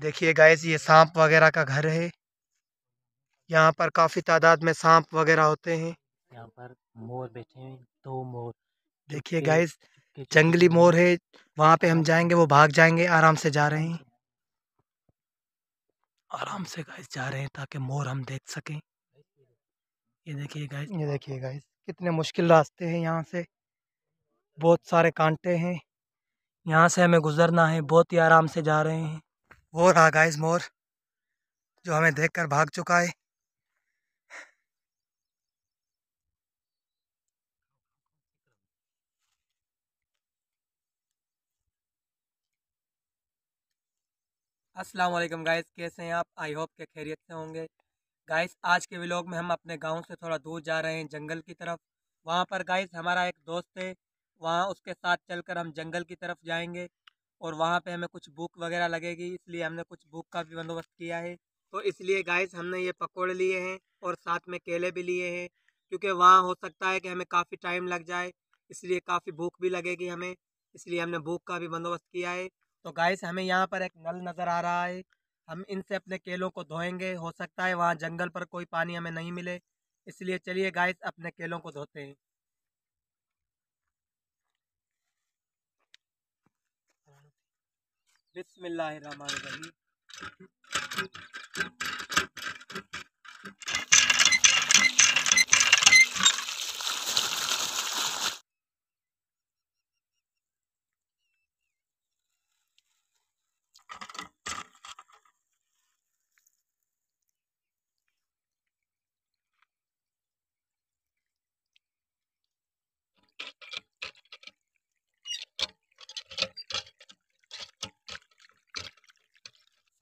देखिए गायस ये सांप वगैरह का घर है यहाँ पर काफ़ी तादाद में सांप वगैरह होते हैं यहाँ पर मोर बैठे हैं दो मोर देखिए गैस जंगली मोर है वहाँ पे हम जाएंगे वो भाग जाएंगे आराम से जा रहे हैं आराम से गैस जा रहे हैं ताकि मोर हम देख सकें ये देखिए गैस ये देखिए गैस कितने मुश्किल रास्ते हैं यहाँ से बहुत सारे कांटे हैं यहाँ से हमें गुजरना है बहुत ही आराम से जा रहे हैं वो रहा गाइस मोर जो हमें देखकर भाग चुका है अस्सलाम वालेकुम गाइस कैसे हैं आप आई होप के खैरियत से होंगे गाइस आज के व्लॉग में हम अपने गांव से थोड़ा दूर जा रहे हैं जंगल की तरफ वहां पर गाइस हमारा एक दोस्त है वहां उसके साथ चलकर हम जंगल की तरफ जाएंगे और वहाँ पे हमें कुछ भूख वगैरह लगेगी इसलिए हमने कुछ भूख का भी बंदोबस्त किया है तो इसलिए गाइस हमने ये पकौड़े लिए हैं और साथ में केले भी लिए हैं क्योंकि वहाँ हो सकता है कि हमें काफ़ी टाइम लग जाए इसलिए काफ़ी भूख भी लगेगी हमें इसलिए हमने भूख का भी बंदोबस्त किया है तो गाइस हमें यहाँ पर एक नल नज़र आ रहा है हम इनसे अपने केलों को धोएंगे हो सकता है वहाँ जंगल पर कोई पानी हमें नहीं मिले इसलिए चलिए गाइस अपने केलों को धोते हैं बिस्मिल्लाहिर्रहमानिर्रहीम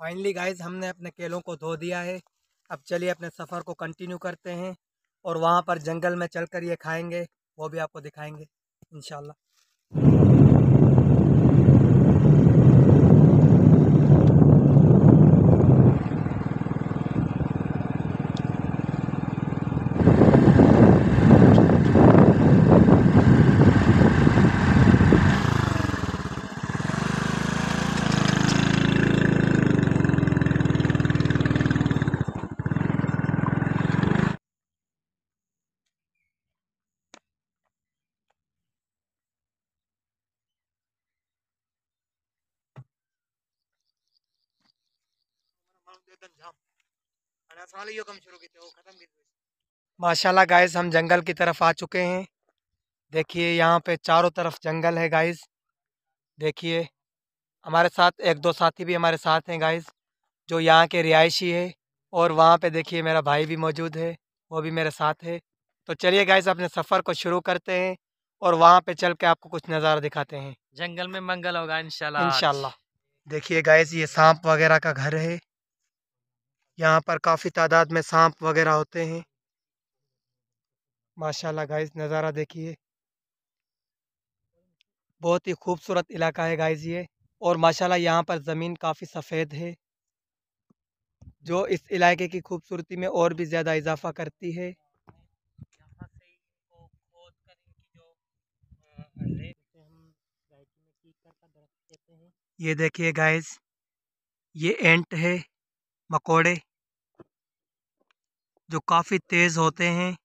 फाइनली गाइज हमने अपने केलों को धो दिया है अब चलिए अपने सफ़र को कंटिन्यू करते हैं और वहाँ पर जंगल में चल कर ये खाएँगे वो भी आपको दिखाएँगे इनशाला माशाला गाइज हम जंगल की तरफ आ चुके हैं देखिए यहाँ पे चारों तरफ जंगल है गाइज देखिए हमारे साथ एक दो साथी भी हमारे साथ हैं गाइज जो यहाँ के रिहायशी है और वहाँ पे देखिए मेरा भाई भी मौजूद है वो भी मेरे साथ है तो चलिए गाइस अपने सफ़र को शुरू करते हैं और वहाँ पे चल के आपको कुछ नज़ारा दिखाते हैं जंगल में मंगल होगा इनशाला इनशाला देखिए गाइज ये सांप वगैरह का घर है यहाँ पर काफ़ी तादाद में सांप वगैरह होते हैं माशाल्लाह गाइस नज़ारा देखिए बहुत ही खूबसूरत इलाका है गाइस ये और माशाल्लाह यहाँ पर ज़मीन काफ़ी सफ़ेद है जो इस इलाके की खूबसूरती में और भी ज़्यादा इजाफा करती है ये देखिए गाइस ये एंट है मकोड़े जो काफ़ी तेज़ होते हैं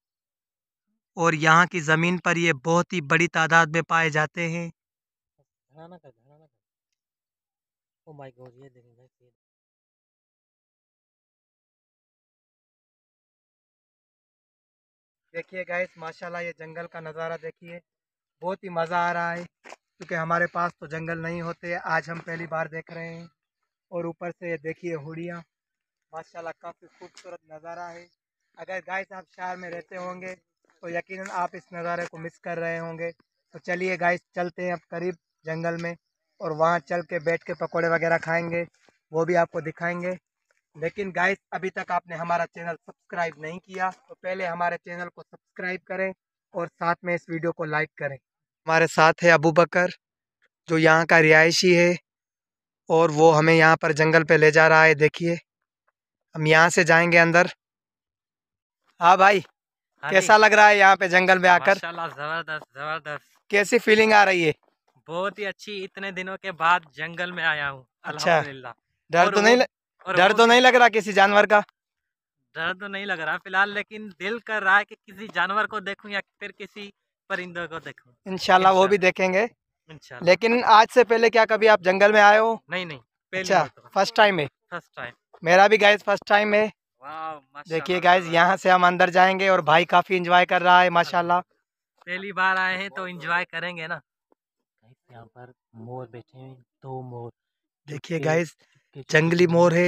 और यहाँ की ज़मीन पर ये बहुत ही बड़ी तादाद में पाए जाते हैं oh देखिए गाइस माशाल्लाह ये जंगल का नज़ारा देखिए बहुत ही मज़ा आ रहा है क्योंकि हमारे पास तो जंगल नहीं होते आज हम पहली बार देख रहे हैं और ऊपर से देखिए हुड़ियाँ माशाल्लाह काफ़ी खूबसूरत नज़ारा है अगर गाइस आप शहर में रहते होंगे तो यकीनन आप इस नज़ारे को मिस कर रहे होंगे तो चलिए गाइस चलते हैं अब करीब जंगल में और वहाँ चल के बैठ के पकौड़े वगैरह खाएंगे वो भी आपको दिखाएंगे लेकिन गाइस अभी तक आपने हमारा चैनल सब्सक्राइब नहीं किया तो पहले हमारे चैनल को सब्सक्राइब करें और साथ में इस वीडियो को लाइक करें हमारे साथ है अबू बकर जो यहाँ का रिहायशी है और वो हमें यहाँ पर जंगल पे ले जा रहा है देखिए हम यहाँ से जाएंगे अंदर हाँ भाई हाँ कैसा लग रहा है यहाँ पे जंगल में आकर जबरदस्त जबरदस्त कैसी फीलिंग आ रही है बहुत ही अच्छी इतने दिनों के बाद जंगल में आया हूँ अच्छा डर तो नहीं डर तो नहीं लग रहा किसी जानवर का डर तो नहीं लग रहा फिलहाल लेकिन दिल कर रहा है कि किसी जानवर को देखूं या फिर किसी परिंदों को देखूं इनशाला वो भी देखेंगे लेकिन आज से पहले क्या कभी आप जंगल में आए हो नहीं नहीं पहले अच्छा फर्स्ट टाइम तो। है फर्स्ट टाइम मेरा भी गाइस फर्स्ट टाइम है देखिए गाइज यहाँ से हम अंदर जाएंगे और भाई काफी इंजॉय कर रहा है माशाल्लाह पहली बार आए हैं तो इंजॉय करेंगे ना यहाँ पर मोर बैठे हैं दो मोर देखिए गाइज जंगली मोर है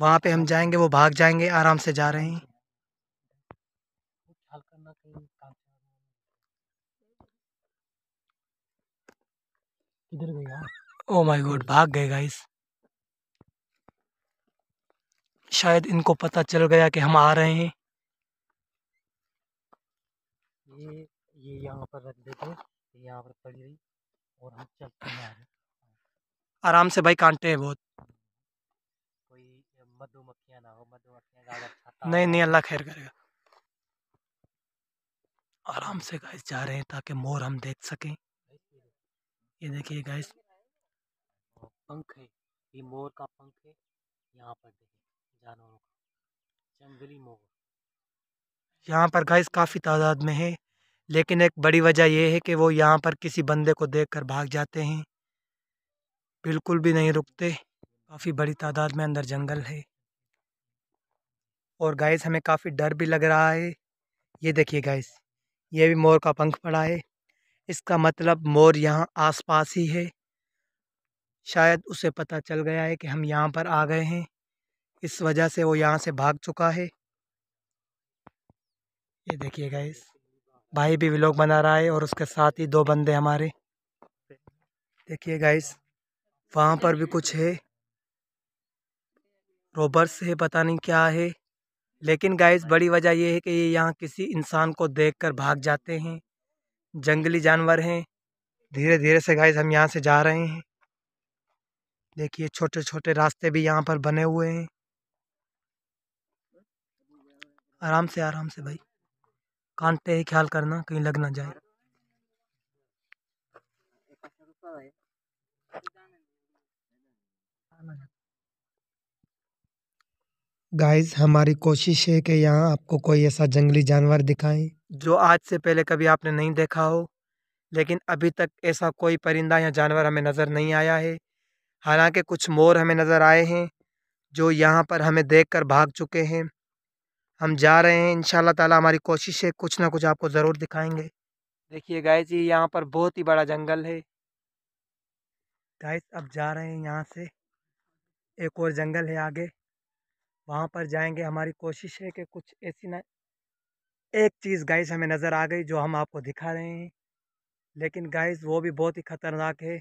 वहाँ पे हम हाँ। जाएंगे वो भाग जाएंगे आराम से जा रहे हैं किधर गया ओ माय गॉड भाग गए गाइस शायद इनको पता चल गया कि हम आ रहे हैं ये ये यहाँ पर रख देते यहाँ पर पड़ी रही और हम चलते हैं आराम से भाई कांटे हैं बहुत कोई मधुमक्खियाँ ना हो मधुमक्खियाँ अच्छा नहीं नहीं अल्लाह खैर करेगा आराम से गैस जा रहे हैं ताकि मोर हम देख सकें ये देखिए गैस पंख है ये मोर का पंख है यहाँ पर देखिए जानवरों का जंगली मोर यहाँ पर गाइस काफ़ी तादाद में है लेकिन एक बड़ी वजह यह है कि वो यहाँ पर किसी बंदे को देखकर भाग जाते हैं बिल्कुल भी नहीं रुकते काफ़ी बड़ी तादाद में अंदर जंगल है और गाइस हमें काफ़ी डर भी लग रहा है ये देखिए गाइस ये भी मोर का पंख पड़ा है इसका मतलब मोर यहाँ आसपास ही है शायद उसे पता चल गया है कि हम यहाँ पर आ गए हैं इस वजह से वो यहाँ से भाग चुका है ये देखिए गाइस भाई भी व्लॉग बना रहा है और उसके साथ ही दो बंदे हमारे देखिए गाइस वहाँ पर भी कुछ है रोबर्स है पता नहीं क्या है लेकिन गाइस बड़ी वजह ये है कि ये यहाँ किसी इंसान को देखकर भाग जाते हैं जंगली जानवर हैं धीरे धीरे से गाइस हम यहाँ से जा रहे हैं देखिए छोटे छोटे रास्ते भी यहाँ पर बने हुए हैं आराम से आराम से भाई कान पे ही ख्याल करना कहीं लग ना जाए गाइस हमारी कोशिश है कि यहाँ आपको कोई ऐसा जंगली जानवर दिखाएं जो आज से पहले कभी आपने नहीं देखा हो लेकिन अभी तक ऐसा कोई परिंदा या जानवर हमें नज़र नहीं आया है हालांकि कुछ मोर हमें नज़र आए हैं जो यहाँ पर हमें देखकर भाग चुके हैं हम जा रहे हैं इन ताला हमारी कोशिश है कुछ ना कुछ आपको ज़रूर दिखाएंगे देखिए गाय जी यहाँ पर बहुत ही बड़ा जंगल है गायस अब जा रहे हैं यहाँ से एक और जंगल है आगे वहाँ पर जाएंगे हमारी कोशिश है कि कुछ ऐसी ना एक चीज़ गाइस हमें नज़र आ गई जो हम आपको दिखा रहे हैं लेकिन गाइस वो भी बहुत ही ख़तरनाक है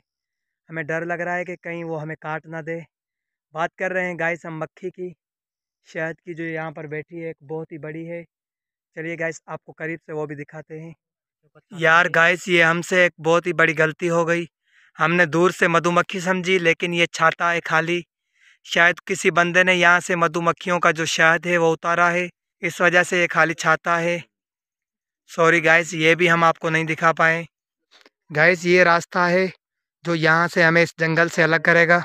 हमें डर लग रहा है कि कहीं वो हमें काट ना दे बात कर रहे हैं गाइस हम मक्खी की शायद की जो यहाँ पर बैठी है बहुत ही बड़ी है चलिए गाइस आपको करीब से वो भी दिखाते हैं यार गाइस ये हमसे एक बहुत ही बड़ी गलती हो गई हमने दूर से मधुमक्खी समझी लेकिन ये छाता है खाली शायद किसी बंदे ने यहाँ से मधुमक्खियों का जो शहद है वो उतारा है इस वजह से ये खाली छाता है सॉरी गाइस ये भी हम आपको नहीं दिखा पाए गाइस ये रास्ता है जो यहाँ से हमें इस जंगल से अलग करेगा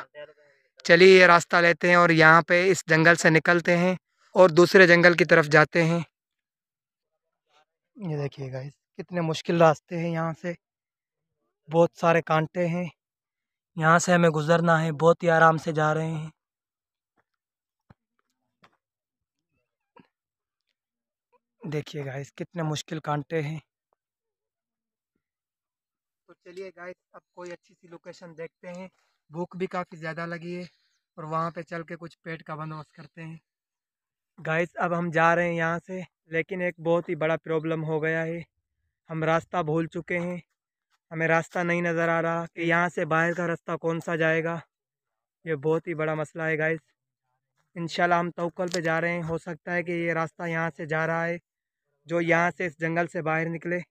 चलिए ये रास्ता लेते हैं और यहाँ पे इस जंगल से निकलते हैं और दूसरे जंगल की तरफ जाते हैं ये देखिएगा इस कितने मुश्किल रास्ते हैं यहाँ से बहुत सारे कांटे हैं यहाँ से हमें गुजरना है बहुत ही आराम से जा रहे हैं देखिएगा इस कितने मुश्किल कांटे हैं चलिए गाइस अब कोई अच्छी सी लोकेशन देखते हैं भूख भी काफ़ी ज़्यादा लगी है और वहाँ पे चल के कुछ पेट का बंदोबस्त करते हैं गाइस अब हम जा रहे हैं यहाँ से लेकिन एक बहुत ही बड़ा प्रॉब्लम हो गया है हम रास्ता भूल चुके हैं हमें रास्ता नहीं नज़र आ रहा कि यहाँ से बाहर का रास्ता कौन सा जाएगा ये बहुत ही बड़ा मसला है गाइस इंशाल्लाह हम तवक्ल पे जा रहे हैं हो सकता है कि ये रास्ता यहाँ से जा रहा है जो यहाँ से इस जंगल से बाहर निकले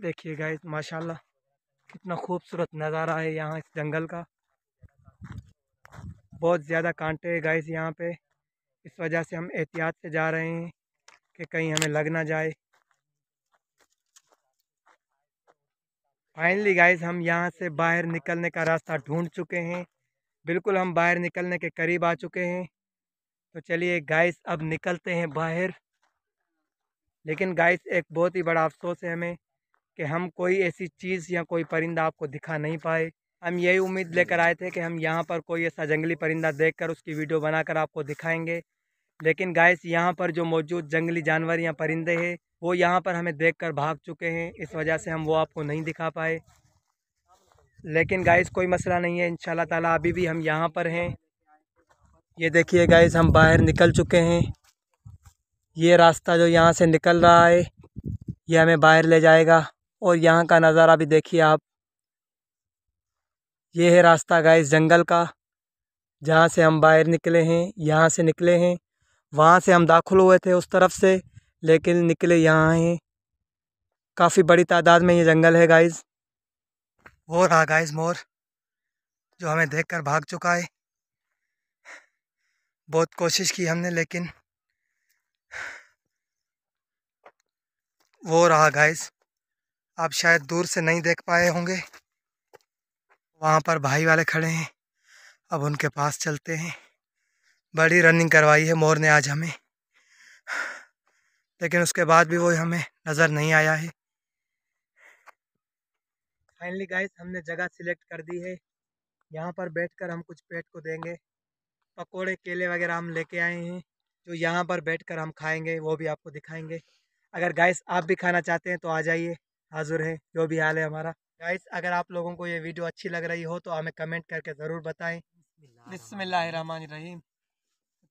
देखिए गाइस माशाल्लाह कितना खूबसूरत नज़ारा है यहाँ इस जंगल का बहुत ज़्यादा कांटे है गाइस यहाँ पे इस वजह से हम एहतियात से जा रहे हैं कि कहीं हमें लग ना जाए फाइनली गाइस हम यहाँ से बाहर निकलने का रास्ता ढूंढ चुके हैं बिल्कुल हम बाहर निकलने के करीब आ चुके हैं तो चलिए गाइस अब निकलते हैं बाहर लेकिन गाइस एक बहुत ही बड़ा अफसोस है हमें कि हम कोई ऐसी चीज़ या कोई परिंदा आपको दिखा नहीं पाए हम यही उम्मीद लेकर आए थे कि हम यहाँ पर कोई ऐसा जंगली परिंदा देखकर उसकी वीडियो बनाकर आपको दिखाएंगे लेकिन गाइस यहाँ पर जो मौजूद जंगली जानवर या परिंदे हैं वो यहाँ पर हमें देखकर भाग चुके हैं इस वजह से हम वो आपको नहीं दिखा पाए लेकिन गाइस कोई मसला नहीं है इन ताला अभी भी हम यहाँ पर हैं ये देखिए गाइस हम बाहर निकल चुके हैं ये रास्ता जो यहाँ से निकल रहा है ये हमें बाहर ले जाएगा और यहाँ का नज़ारा भी देखिए आप ये है रास्ता गाइस जंगल का जहाँ से हम बाहर निकले हैं यहाँ से निकले हैं वहाँ से हम दाखिल हुए थे उस तरफ से लेकिन निकले यहाँ हैं काफ़ी बड़ी तादाद में ये जंगल है गाइस वो रहा गाइस मोर जो हमें देखकर भाग चुका है बहुत कोशिश की हमने लेकिन वो रहा गाइस आप शायद दूर से नहीं देख पाए होंगे वहाँ पर भाई वाले खड़े हैं अब उनके पास चलते हैं बड़ी रनिंग करवाई है मोर ने आज हमें लेकिन उसके बाद भी वो हमें नज़र नहीं आया है फाइनली गाइस हमने जगह सिलेक्ट कर दी है यहाँ पर बैठकर हम कुछ पेट को देंगे पकोड़े केले वगैरह हम लेके आए हैं जो यहाँ पर बैठकर हम खाएंगे वो भी आपको दिखाएंगे अगर गाइस आप भी खाना चाहते हैं तो आ जाइए हाज़िर हैं जो भी हाल है हमारा गाइस अगर आप लोगों को ये वीडियो अच्छी लग रही हो तो हमें कमेंट करके ज़रूर बताएं रहीम तो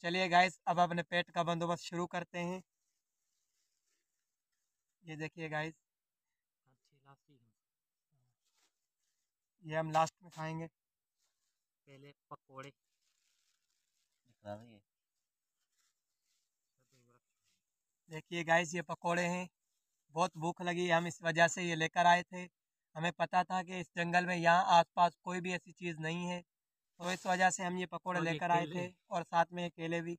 चलिए गाइस अब अपने पेट का बंदोबस्त शुरू करते हैं ये देखिए गाइस ये हम लास्ट में खाएंगे पहले पकोड़े देखिए गाइस ये पकोड़े हैं बहुत भूख लगी हम इस वजह से ये लेकर आए थे हमें पता था कि इस जंगल में यहाँ आसपास कोई भी ऐसी चीज़ नहीं है तो इस वजह से हम ये पकौड़े लेकर आए थे और साथ में केले भी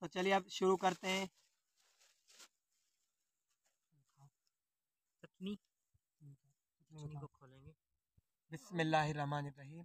तो चलिए अब शुरू करते हैं चटनी को खोलेंगे रहीम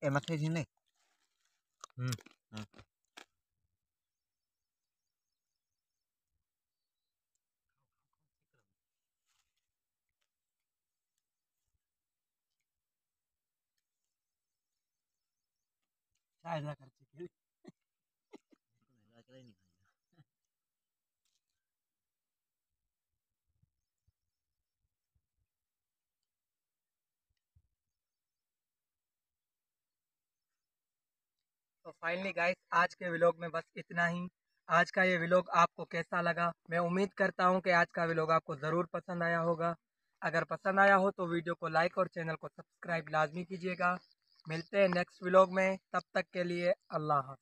哎，麦克听的，嗯嗯。啥也打。तो फाइनली गाइस आज के व्लॉग में बस इतना ही आज का ये व्लॉग आपको कैसा लगा मैं उम्मीद करता हूँ कि आज का व्लॉग आपको ज़रूर पसंद आया होगा अगर पसंद आया हो तो वीडियो को लाइक और चैनल को सब्सक्राइब लाजमी कीजिएगा मिलते हैं नेक्स्ट व्लॉग में तब तक के लिए अल्लाह